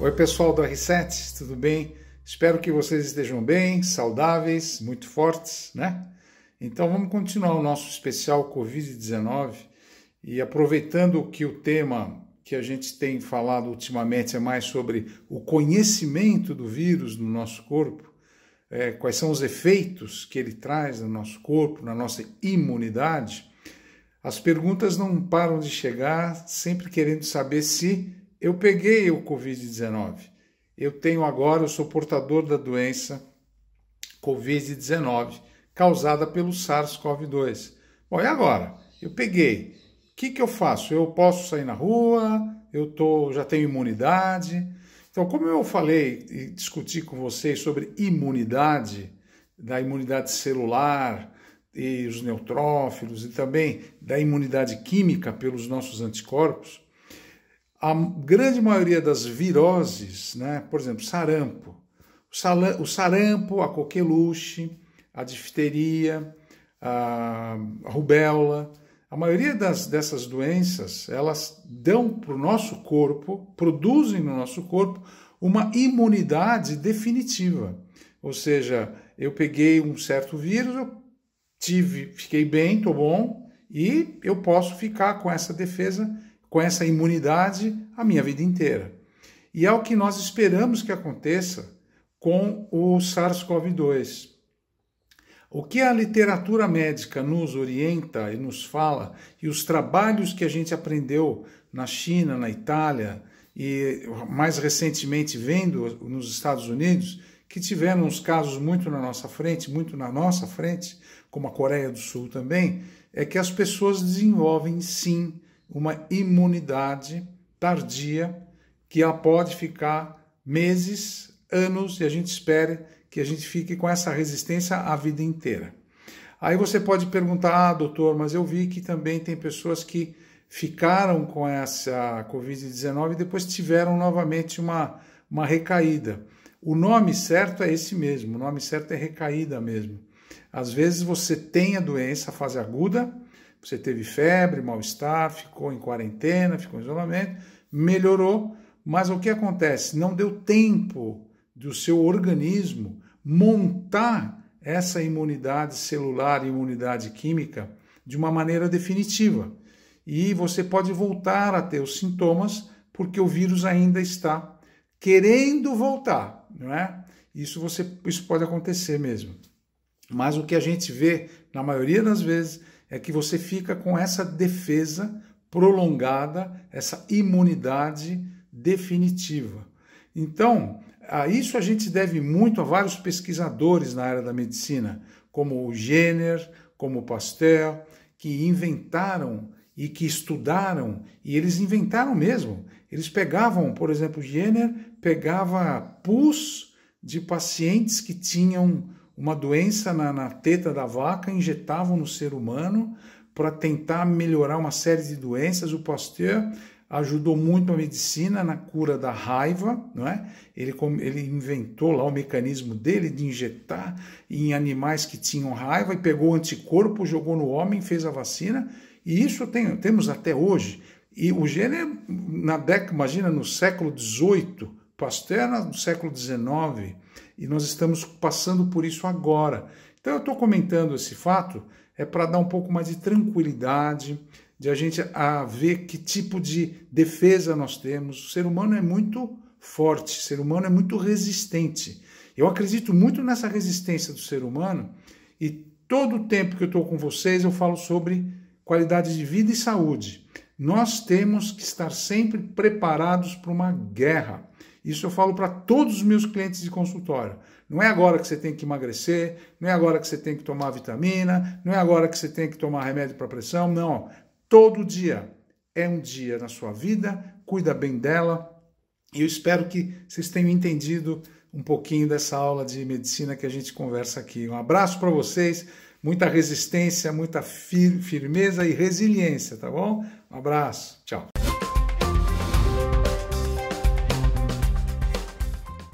Oi, pessoal do R7, tudo bem? Espero que vocês estejam bem, saudáveis, muito fortes, né? Então vamos continuar o nosso especial Covid-19 e aproveitando que o tema que a gente tem falado ultimamente é mais sobre o conhecimento do vírus no nosso corpo, é, quais são os efeitos que ele traz no nosso corpo, na nossa imunidade. As perguntas não param de chegar, sempre querendo saber se eu peguei o Covid-19, eu tenho agora, eu sou portador da doença Covid-19, causada pelo SARS-CoV-2. Bom, e agora? Eu peguei. O que, que eu faço? Eu posso sair na rua? Eu tô, já tenho imunidade? Então, como eu falei e discuti com vocês sobre imunidade, da imunidade celular e os neutrófilos e também da imunidade química pelos nossos anticorpos, a grande maioria das viroses, né, por exemplo, sarampo, o, sarampo, a coqueluche, a difteria, a, rubéola, a maioria das, dessas doenças, elas dão para o nosso corpo, produzem no nosso corpo uma imunidade definitiva. Ou seja, eu peguei um certo vírus, eu tive, fiquei bem, estou bom, e eu posso ficar com essa defesa com essa imunidade a minha vida inteira. E é o que nós esperamos que aconteça com o SARS-CoV-2. O que a literatura médica nos orienta e nos fala, e os trabalhos que a gente aprendeu na China, na Itália, e mais recentemente vendo nos Estados Unidos, que tiveram uns casos muito na nossa frente, muito na nossa frente, como a Coreia do Sul também, é que as pessoas desenvolvem sim uma imunidade tardia que ela pode ficar meses, anos e a gente espere que a gente fique com essa resistência a vida inteira. Aí você pode perguntar, ah, doutor, mas eu vi que também tem pessoas que ficaram com essa Covid-19 e depois tiveram novamente uma, uma recaída. O nome certo é esse mesmo, o nome certo é recaída mesmo. Às vezes você tem a doença, fase aguda, você teve febre, mal-estar, ficou em quarentena, ficou em isolamento, melhorou, mas o que acontece? Não deu tempo do seu organismo montar essa imunidade celular, imunidade química, de uma maneira definitiva. E você pode voltar a ter os sintomas, porque o vírus ainda está querendo voltar, não é? Isso, você, isso pode acontecer mesmo. Mas o que a gente vê, na maioria das vezes, é que você fica com essa defesa prolongada, essa imunidade definitiva. Então, a isso a gente deve muito a vários pesquisadores na área da medicina, como o Jenner, como o Pasteur, que inventaram e que estudaram, e eles inventaram mesmo. Eles pegavam, por exemplo, Jenner pegava pus de pacientes que tinham uma doença na, na teta da vaca, injetavam no ser humano para tentar melhorar uma série de doenças. O Pasteur ajudou muito a medicina na cura da raiva, não é? Ele, ele inventou lá o mecanismo dele de injetar em animais que tinham raiva e pegou o anticorpo, jogou no homem, fez a vacina, e isso tem, temos até hoje. E o gene, é, na década, imagina, no século XVIII, Pasteur no século XIX e nós estamos passando por isso agora. Então eu estou comentando esse fato é para dar um pouco mais de tranquilidade, de a gente a ver que tipo de defesa nós temos. O ser humano é muito forte, o ser humano é muito resistente. Eu acredito muito nessa resistência do ser humano e todo o tempo que eu estou com vocês eu falo sobre qualidade de vida e saúde. Nós temos que estar sempre preparados para uma guerra. Isso eu falo para todos os meus clientes de consultório. Não é agora que você tem que emagrecer, não é agora que você tem que tomar vitamina, não é agora que você tem que tomar remédio para pressão, não. Todo dia é um dia na sua vida, cuida bem dela. E eu espero que vocês tenham entendido um pouquinho dessa aula de medicina que a gente conversa aqui. Um abraço para vocês, muita resistência, muita firmeza e resiliência, tá bom? Um abraço, tchau.